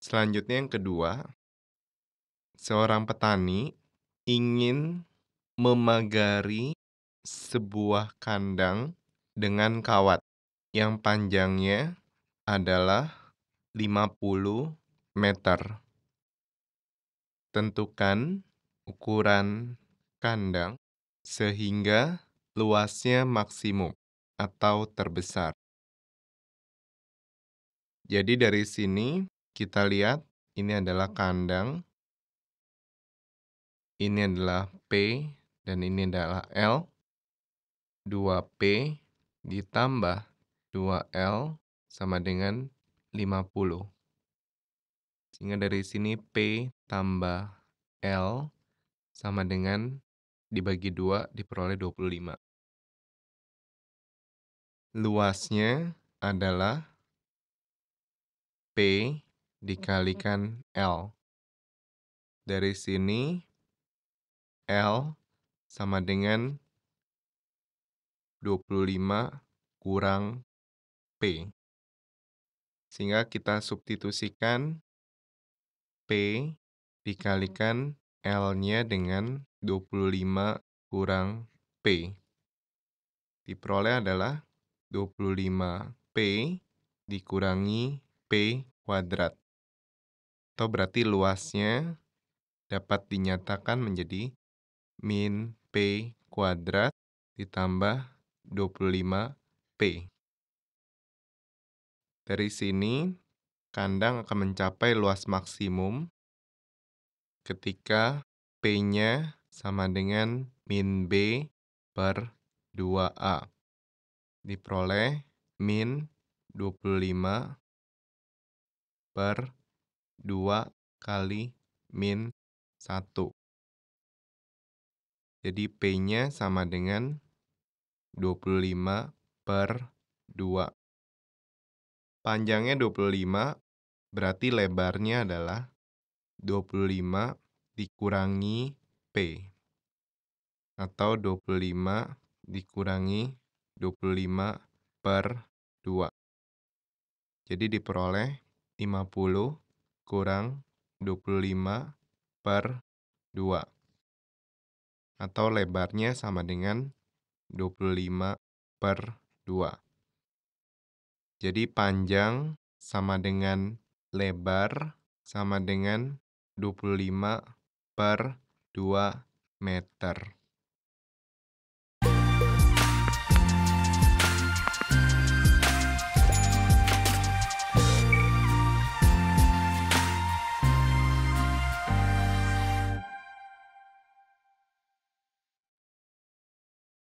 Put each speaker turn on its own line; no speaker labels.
Selanjutnya yang kedua, seorang petani ingin memagari sebuah kandang dengan kawat yang panjangnya adalah 50 meter. Tentukan ukuran kandang sehingga luasnya maksimum atau terbesar. Jadi dari sini kita lihat ini adalah kandang, ini adalah P, dan ini adalah L. 2P ditambah 2L sama dengan 50. Sehingga dari sini P tambah L sama dengan dibagi 2 diperoleh 25. Luasnya adalah P dikalikan L. Dari sini L sama dengan 25 kurang P. Sehingga kita substitusikan P dikalikan L-nya dengan 25 kurang P. Diperoleh adalah 25P dikurangi P kuadrat atau berarti luasnya dapat dinyatakan menjadi min P kuadrat ditambah 25P. Dari sini, kandang akan mencapai luas maksimum ketika P-nya sama dengan min B per 2A. Diperoleh min 25 per 25. 2 kali min 1. Jadi P-nya sama dengan 25 per 2. Panjangnya 25, berarti lebarnya adalah 25 dikurangi P. Atau 25 dikurangi 25 per 2. Jadi diperoleh 50 kurang 25 per 2 atau lebarnya sama dengan 25 per 2. Jadi panjang sama dengan lebar sama dengan 25 per 2 meter.